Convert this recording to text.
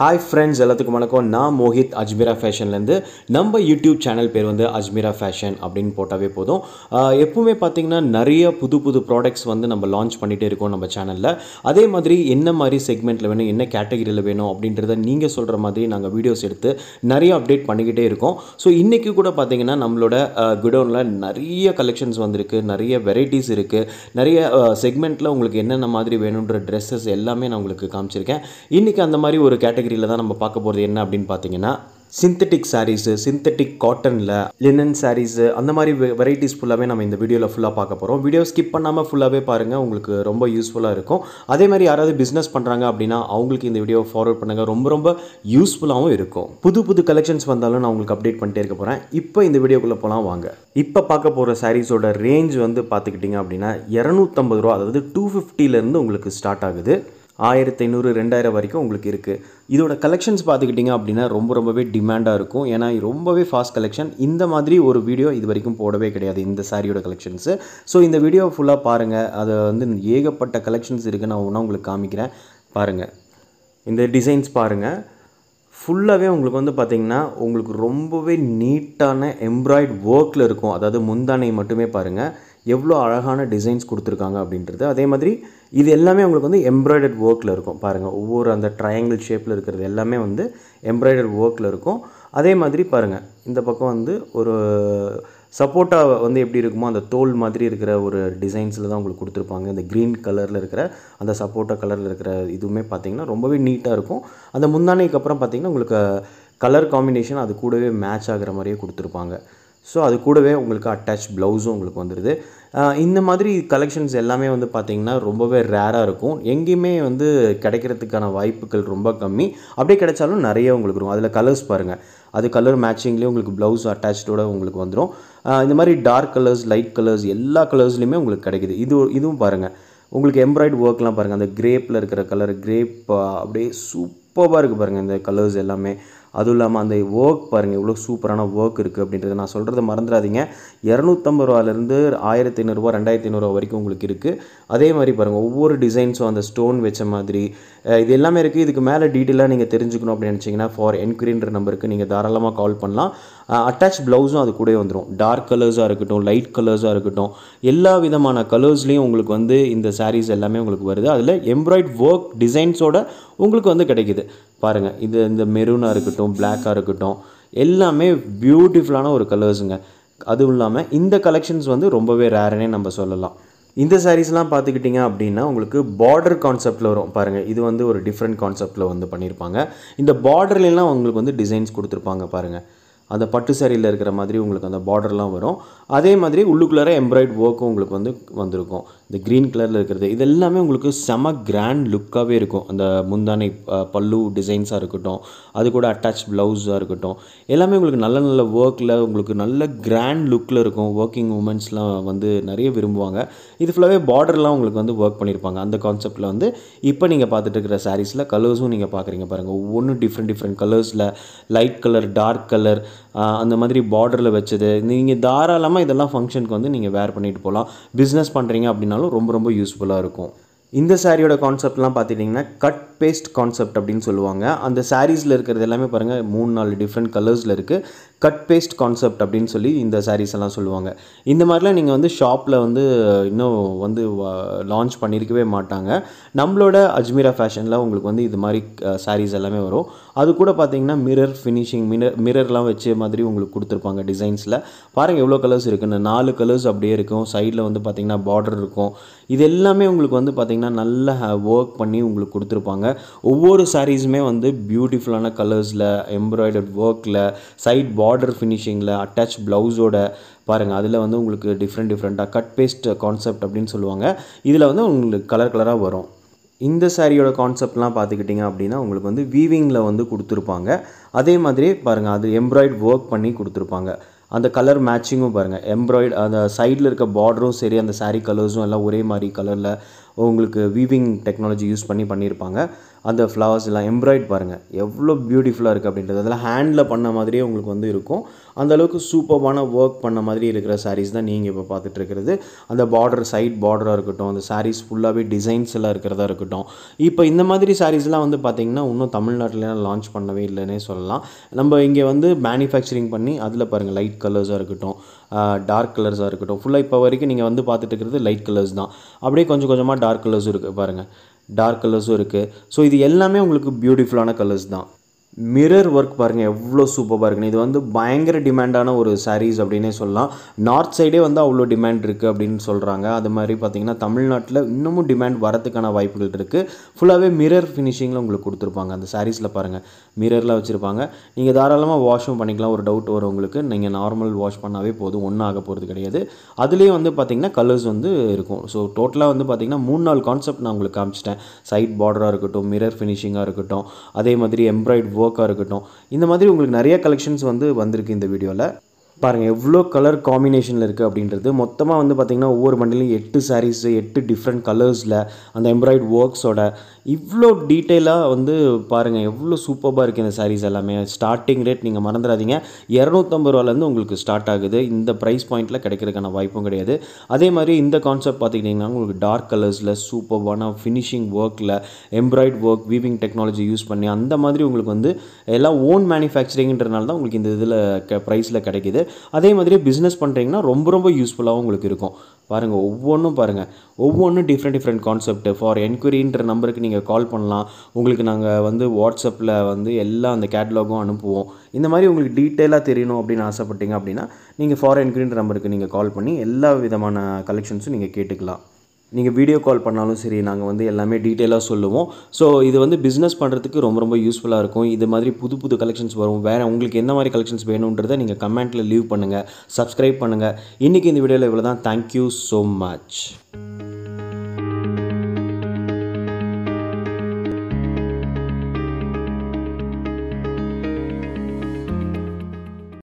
hi friends எல்லாத்துக்கும் வணக்கம் நான் மோஹித் அஜ்மீரா ஃபேஷன்லேருந்து நம்ம யூடியூப் சேனல் பேர் வந்து அஜ்மீரா ஃபேஷன் அப்படின்னு போட்டாவே போதும் எப்பவுமே பார்த்தீங்கன்னா நிறைய புது புது ப்ராடக்ட்ஸ் வந்து நம்ம லான்ச் பண்ணிகிட்டே இருக்கோம் நம்ம சேனலில் அதே மாதிரி என்ன மாதிரி செக்மெண்ட்டில் வேணும் என்ன கேட்டகரியில் வேணும் அப்படின்றத நீங்கள் சொல்கிற மாதிரி நாங்கள் வீடியோஸ் எடுத்து நிறைய அப்டேட் பண்ணிக்கிட்டே இருக்கோம் ஸோ இன்றைக்கி கூட பார்த்தீங்கன்னா நம்மளோட குடோனில் நிறைய கலெக்ஷன்ஸ் வந்திருக்கு நிறைய வெரைட்டிஸ் இருக்குது நிறைய செக்மெண்ட்டில் உங்களுக்கு என்னென்ன மாதிரி வேணுன்ற ட்ரெஸ்ஸஸ் எல்லாமே நான் உங்களுக்கு காமிச்சிருக்கேன் இன்றைக்கி அந்த மாதிரி ஒரு கேட்டகரி கேட்டகரியில் தான் நம்ம பார்க்க போகிறது என்ன அப்படின்னு பார்த்தீங்கன்னா சிந்தட்டிக் சாரீஸு சிந்தட்டிக் காட்டனில் லினன் சாரீஸு அந்த மாதிரி வெரைட்டிஸ் ஃபுல்லாகவே நம்ம இந்த வீடியோவில் ஃபுல்லாக பார்க்க போகிறோம் வீடியோ ஸ்கிப் பண்ணாமல் ஃபுல்லாகவே பாருங்கள் உங்களுக்கு ரொம்ப யூஸ்ஃபுல்லாக இருக்கும் அதே மாதிரி யாராவது பிஸ்னஸ் பண்ணுறாங்க அப்படின்னா அவங்களுக்கு இந்த வீடியோவை ஃபார்வர்ட் பண்ணுங்கள் ரொம்ப ரொம்ப யூஸ்ஃபுல்லாகவும் இருக்கும் புது புது கலெக்ஷன்ஸ் வந்தாலும் நான் உங்களுக்கு அப்டேட் பண்ணிட்டே இருக்க போகிறேன் இப்போ இந்த வீடியோக்குள்ளே போகலாம் வாங்க இப்போ பார்க்க போகிற சாரீஸோட ரேஞ்ச் வந்து பார்த்துக்கிட்டிங்க அப்படின்னா இரநூத்தம்பது ரூபா அதாவது டூ ஃபிஃப்டிலேருந்து உங்களுக்கு ஸ்டார்ட் ஆகுது ஆயிரத்தி ஐநூறு ரெண்டாயிரம் வரைக்கும் உங்களுக்கு இருக்குது இதோட கலெக்ஷன்ஸ் பார்த்துக்கிட்டிங்க அப்படின்னா ரொம்ப ரொம்பவே டிமாண்டாக இருக்கும் ஏன்னா ரொம்பவே ஃபாஸ்ட் கலெக்ஷன் இந்த மாதிரி ஒரு வீடியோ இது வரைக்கும் போடவே கிடையாது இந்த சாரியோட கலெக்ஷன்ஸு ஸோ இந்த வீடியோ ஃபுல்லாக பாருங்கள் அதை வந்து ஏகப்பட்ட கலெக்ஷன்ஸ் இருக்குது நான் ஒன்றா உங்களுக்கு காமிக்கிறேன் பாருங்கள் இந்த டிசைன்ஸ் பாருங்கள் ஃபுல்லாகவே உங்களுக்கு வந்து பார்த்திங்கன்னா உங்களுக்கு ரொம்பவே நீட்டான எம்ப்ராய்ட் ஒர்க்கில் இருக்கும் அதாவது முந்தானை மட்டுமே பாருங்கள் எவ்வளோ அழகான டிசைன்ஸ் கொடுத்துருக்காங்க அப்படின்றது அதே மாதிரி இது எல்லாமே உங்களுக்கு வந்து எம்ப்ராய்டர்ட் ஒர்க்கில் இருக்கும் பாருங்கள் ஒவ்வொரு அந்த ட்ரையாங்கிள் ஷேப்பில் இருக்கிறது எல்லாமே வந்து எம்ப்ராய்டர்ட் ஒர்க்கில் இருக்கும் அதே மாதிரி பாருங்கள் இந்த பக்கம் வந்து ஒரு சப்போட்டா வந்து எப்படி இருக்குமோ அந்த தோல் மாதிரி இருக்கிற ஒரு டிசைன்ஸில் தான் உங்களுக்கு கொடுத்துருப்பாங்க இந்த க்ரீன் கலரில் இருக்கிற அந்த சப்போட்டா கலரில் இருக்கிற இதுவுமே பார்த்திங்கன்னா ரொம்பவே நீட்டாக இருக்கும் அந்த முந்தானைக்கு அப்புறம் பார்த்திங்கன்னா உங்களுக்கு கலர் காம்பினேஷன் அது கூடவே மேட்ச் ஆகிற மாதிரியே கொடுத்துருப்பாங்க ஸோ அது கூடவே உங்களுக்கு அட்டாச் ப்ளவுஸும் உங்களுக்கு வந்துடுது இந்த மாதிரி கலெக்ஷன்ஸ் எல்லாமே வந்து பார்த்திங்கன்னா ரொம்பவே ரேராக இருக்கும் எங்கேயுமே வந்து கிடைக்கிறதுக்கான வாய்ப்புகள் ரொம்ப கம்மி அப்படியே கிடைச்சாலும் நிறைய உங்களுக்கு இருக்கும் அதில் கலர்ஸ் பாருங்கள் அது கலர் மேட்சிங்லேயே உங்களுக்கு ப்ளவுஸ் அட்டாச்சோட உங்களுக்கு வந்துடும் இந்த மாதிரி டார்க் கலர்ஸ் லைட் கலர்ஸ் எல்லா கலர்ஸ்லையுமே உங்களுக்கு கிடைக்குது இது இதுவும் பாருங்கள் உங்களுக்கு எம்ப்ராய்டு ஒர்க்லாம் பாருங்கள் அந்த கிரேப்பில் இருக்கிற கலர் கிரேப் அப்படியே சூப்பராக இருக்குது பாருங்கள் இந்த கலர்ஸ் எல்லாமே அதுவும் இல்லாமல் அந்த ஒர்க் பாருங்கள் இவ்வளோ சூப்பரான ஒர்க் இருக்குது அப்படின்றத நான் சொல்கிறத மறந்துடாதீங்க இரநூத்தம்பது ரூபாலேருந்து ஆயிரத்தி ஐநூறுரூவா ரெண்டாயிரத்தி ஐநூறுரூவா வரைக்கும் உங்களுக்கு இருக்குது அதே மாதிரி பாருங்கள் ஒவ்வொரு டிசைன்ஸும் அந்த ஸ்டோன் வச்ச மாதிரி இது எல்லாமே இருக்குது இதுக்கு மேலே டீட்டெயிலாக நீங்கள் தெரிஞ்சுக்கணும் அப்படின்னு நினச்சிங்கன்னா ஃபார் என்கொயரின்ற நம்பருக்கு நீங்கள் தாராளமாக கால் பண்ணலாம் அட்டாச் ப்ளவுஸும் அது கூட வந்துடும் டார்க் கலர்ஸாக இருக்கட்டும் லைட் கலர்ஸாக இருக்கட்டும் எல்லா விதமான கலர்ஸ்லேயும் உங்களுக்கு வந்து இந்த சாரீஸ் எல்லாமே உங்களுக்கு வருது அதில் எம்ப்ராய்ட் ஒர்க் டிசைன்ஸோட உங்களுக்கு வந்து கிடைக்கிது பாருங்கள் இது இந்த மெரூனாக இருக்கட்டும் பிளாக்காக இருக்கட்டும் எல்லாமே பியூட்டிஃபுல்லான ஒரு கலர்ஸுங்க அதுவும் இல்லாமல் இந்த கலெக்ஷன்ஸ் வந்து ரொம்பவே ரேருன்னே நம்ம சொல்லலாம் இந்த சாரீஸ்லாம் பார்த்துக்கிட்டிங்க அப்படின்னா உங்களுக்கு பார்டர் கான்செப்டில் வரும் பாருங்கள் இது வந்து ஒரு டிஃப்ரெண்ட் கான்செப்டில் வந்து பண்ணியிருப்பாங்க இந்த பார்டர்லாம் உங்களுக்கு வந்து டிசைன்ஸ் கொடுத்துருப்பாங்க பாருங்கள் அந்த பட்டு சேரீயில் இருக்கிற மாதிரி உங்களுக்கு அந்த பார்டர்லாம் வரும் அதே மாதிரி உள்ளுக்குள்ளார எம்ப்ராய்ட் ஒர்க்கும் உங்களுக்கு வந்து வந்திருக்கும் இந்த க்ரீன் கலரில் இருக்கிறது இது எல்லாமே உங்களுக்கு செம கிராண்ட் லுக்காகவே இருக்கும் அந்த முந்தானை பல்லு டிசைன்ஸாக இருக்கட்டும் அது கூட அட்டாச் ப்ளவுஸாக இருக்கட்டும் எல்லாமே உங்களுக்கு நல்ல நல்ல ஒர்க்கில் உங்களுக்கு நல்ல கிராண்ட் லுக்கில் இருக்கும் ஒர்க்கிங் உமன்ஸ்லாம் வந்து நிறைய விரும்புவாங்க இது ஃபுல்லாகவே பார்டர்லாம் உங்களுக்கு வந்து ஒர்க் பண்ணியிருப்பாங்க அந்த கான்செப்ட்டில் வந்து இப்போ நீங்கள் பார்த்துட்டு இருக்கிற சாரீஸில் கலர்ஸும் நீங்கள் பார்க்குறீங்க பாருங்கள் ஒவ்வொன்றும் டிஃப்ரெண்ட் டிஃப்ரெண்ட் கலர்ஸில் லைட் கலர் டார்க் கலர் அந்த மாதிரி பார்டரில் வச்சது நீங்கள் தாராளமாக இதெல்லாம் ஃபங்க்ஷனுக்கு வந்து நீங்கள் வேர் பண்ணிட்டு போகலாம் பிஸ்னஸ் பண்ணுறீங்க அப்படின்னாலும் ரொம்ப ரொம்ப யூஸ்ஃபுல்லாக இருக்கும் இந்த சாரியோட கான்செப்ட்லாம் பார்த்துட்டிங்கன்னா கட் பேஸ்ட் கான்செப்ட் அப்படின்னு சொல்லுவாங்க அந்த சாரீஸில் இருக்கிறது எல்லாமே பாருங்கள் மூணு நாலு டிஃப்ரெண்ட் கலர்ஸில் இருக்குது கட் பேஸ்ட் கான்செப்ட் அப்படின்னு சொல்லி இந்த சாரீஸ் எல்லாம் சொல்லுவாங்க இந்த மாதிரிலாம் நீங்கள் வந்து ஷாப்பில் வந்து இன்னும் வந்து லான்ச் பண்ணியிருக்கவே மாட்டாங்க நம்மளோட அஜ்மீரா ஃபேஷனில் உங்களுக்கு வந்து இது மாதிரி சாரீஸ் எல்லாமே வரும் அது கூட பார்த்தீங்கன்னா மிரர் ஃபினிஷிங் மிரர் மிரர்லாம் வச்ச மாதிரி உங்களுக்கு கொடுத்துருப்பாங்க டிசைன்ஸில் பாருங்கள் எவ்வளோ கலர்ஸ் இருக்குன்னு நாலு கலர்ஸ் அப்படியே இருக்கும் சைடில் வந்து பார்த்திங்கன்னா பார்டர் இருக்கும் இது எல்லாமே உங்களுக்கு வந்து பார்த்திங்கன்னா நல்லா ஒர்க் பண்ணி உங்களுக்கு கொடுத்துருப்பாங்க கொடுத்துருக்காங்க ஒவ்வொரு சாரீஸுமே வந்து பியூட்டிஃபுல்லான கலர்ஸில் எம்ப்ராய்டர்ட் ஒர்க்கில் சைட் பார்டர் ஃபினிஷிங்கில் அட்டாச் ப்ளவுஸோட பாருங்கள் அதில் வந்து உங்களுக்கு டிஃப்ரெண்ட் டிஃப்ரெண்ட்டாக கட் பேஸ்ட் கான்செப்ட் அப்படின்னு சொல்லுவாங்க இதில் வந்து உங்களுக்கு கலர் கலராக வரும் இந்த சாரியோட கான்செப்ட்லாம் பார்த்துக்கிட்டிங்க அப்படின்னா உங்களுக்கு வந்து வீவிங்கில் வந்து கொடுத்துருப்பாங்க அதே மாதிரி பாருங்கள் அது எம்ப்ராய்ட் ஒர்க் பண்ணி கொடுத்துருப்பாங்க அந்த கலர் மேட்சிங்கும் பாருங்கள் எம்ப்ராய்டு அந்த சைடில் இருக்க பார்டரும் சரி அந்த சாரீ கலர்ஸும் எல்லாம் ஒரே மாதிரி கலரில் உங்களுக்கு வீவிங் டெக்னாலஜி யூஸ் பண்ணி பண்ணியிருப்பாங்க அந்த ஃப்ளவர்ஸ் எல்லாம் எம்ப்ராய்ட் பாருங்கள் எவ்வளோ பியூட்டிஃபுல்லாக இருக்குது அப்படின்றது அதெல்லாம் ஹேண்டில் பண்ண மாதிரியே உங்களுக்கு வந்து இருக்கும் அந்தளவுக்கு சூப்பரான ஒர்க் பண்ண மாதிரி இருக்கிற சாரீஸ் தான் நீங்கள் இப்போ பார்த்துட்ருக்கிறது அந்த பார்டர் சைட் பார்டராக இருக்கட்டும் அந்த சாரீஸ் ஃபுல்லாகவே டிசைன்ஸ் எல்லாம் இருக்கிறதா இருக்கட்டும் இப்போ இந்த மாதிரி சாரீஸ்லாம் வந்து பார்த்திங்கன்னா இன்னும் தமிழ்நாட்டிலலாம் லான்ச் பண்ணவே இல்லைன்னே சொல்லலாம் நம்ம இங்கே வந்து மேனுஃபேக்சரிங் பண்ணி அதில் பாருங்கள் லைட் கலர்ஸாக இருக்கட்டும் டார்க் கலர்ஸாக இருக்கட்டும் ஃபுல்லாக இப்போ வரைக்கும் நீங்கள் வந்து பார்த்துட்டு இருக்கிறது லைட் கலர்ஸ் தான் அப்படியே கொஞ்சம் கொஞ்சமாக டார்க் கலர்ஸும் இருக்குது பாருங்கள் டார்க் கலர்ஸும் இருக்குது ஸோ இது எல்லாமே உங்களுக்கு பியூட்டிஃபுல்லான கலர்ஸ் தான் மிரர் ஒர்க் பாருங்கள் எவ்வளோ சூப்பராக இருக்குன்னு இது வந்து பயங்கர டிமாண்டான ஒரு சாரீஸ் அப்படின்னே சொல்லலாம் நார்த் சைடே வந்து அவ்வளோ டிமாண்ட் இருக்குது அப்படின்னு சொல்கிறாங்க அது மாதிரி பார்த்திங்கன்னா தமிழ்நாட்டில் இன்னமும் டிமாண்ட் வரதுக்கான வாய்ப்புகள் இருக்குது ஃபுல்லாகவே மிரர் ஃபினிஷிங்கில் உங்களுக்கு கொடுத்துருப்பாங்க அந்த சாரீஸில் பாருங்கள் மிரரில் வச்சுருப்பாங்க நீங்கள் தாராளமாக வாஷும் பண்ணிக்கலாம் ஒரு டவுட் வரும் உங்களுக்கு நீங்கள் நார்மல் வாஷ் பண்ணாவே போதும் ஒன்றும் ஆக போகிறது கிடையாது அதுலேயே வந்து பார்த்திங்கன்னா கலர்ஸ் வந்து இருக்கும் ஸோ டோட்டலாக வந்து பார்த்திங்கன்னா மூணு நாள் கான்செப்ட் நான் உங்களுக்கு காமிச்சிட்டேன் சைட் பார்டராக இருக்கட்டும் மிரர் ஃபினிஷிங்காக இருக்கட்டும் அதே மாதிரி எம்ப்ராய்ட் ஒர்க் ஒர்க்காக இருக்கட்டும் இந்த மாதிரி உங்களுக்கு நிறைய கலெக்ஷன்ஸ் வந்து வந்திருக்கு இந்த வீடியோவில் பாருங்கள் எவ்வளோ கலர் காம்பினேஷனில் இருக்குது அப்படின்றது மொத்தமாக வந்து பார்த்திங்கன்னா ஒவ்வொரு மண்டலையும் எட்டு சாரீஸு எட்டு டிஃப்ரெண்ட் கலர்ஸில் அந்த எம்ப்ராய்டு ஒர்க்ஸோட இவ்வளோ டீட்டெயிலாக வந்து பாருங்கள் எவ்வளோ சூப்பராக இருக்குது இந்த சாரீஸ் எல்லாமே ஸ்டார்டிங் ரேட் நீங்கள் மறந்துடாதீங்க இரநூத்தம்பது ரூபாலேருந்து உங்களுக்கு ஸ்டார்ட் ஆகுது இந்த ப்ரைஸ் பாயிண்ட்டில் கிடைக்கிறதுக்கான வாய்ப்பும் கிடையாது அதே மாதிரி இந்த கான்செப்ட் பார்த்துக்கிட்டிங்கன்னா உங்களுக்கு டார்க் கலர்ஸில் சூப்பர்வான ஃபினிஷிங் ஒர்க்கில் embroidery work weaving technology use பண்ணி அந்த மாதிரி உங்களுக்கு வந்து எல்லாம் ஓன் மேனுஃபேக்சரிங்கிறனால தான் உங்களுக்கு இந்த இதில் க ப்ரைஸில் கிடைக்கிது அதே மாதிரி பிஸ்னஸ் பண்ணுறீங்கன்னா ரொம்ப ரொம்ப யூஸ்ஃபுல்லாகவும் உங்களுக்கு இருக்கும் பாருங்கள் ஒவ்வொன்றும் பாருங்கள் ஒவ்வொன்றும் டிஃப்ரெண்ட் டிஃப்ரெண்ட் கான்செப்ட் ஃபார் என்கொயரின்ற நம்பருக்கு நீங்கள் கால் பண்ணலாம் உங்களுக்கு நாங்கள் வந்து வாட்ஸ்அப்பில் வந்து எல்லா அந்த கேட்லாகும் அனுப்புவோம் இந்த மாதிரி உங்களுக்கு டீட்டெயிலாக தெரியணும் அப்படின்னு ஆசைப்பட்டீங்க அப்படின்னா நீங்கள் ஃபார் என்கொயரின்ற நம்பருக்கு நீங்கள் கால் பண்ணி எல்லா விதமான கலெக்ஷன்ஸும் நீங்கள் கேட்டுக்கலாம் நீங்கள் வீடியோ கால் பண்ணாலும் சரி நாங்கள் வந்து எல்லாமே டீட்டெயிலாக சொல்லுவோம் ஸோ இது வந்து பிஸ்னஸ் பண்ணுறதுக்கு ரொம்ப ரொம்ப யூஸ்ஃபுல்லாக இருக்கும் இது மாதிரி புது புது கலெக்ஷன்ஸ் வரும் வேறு உங்களுக்கு எந்த மாதிரி கலெக்ஷன்ஸ் வேணுன்றதை நீங்கள் கமெண்ட்டில் லீவ் பண்ணுங்கள் சப்ஸ்கிரைப் பண்ணுங்கள் இன்றைக்கி இந்த வீடியோவில் இவ்வளோ தான் தேங்க்யூ ஸோ மச்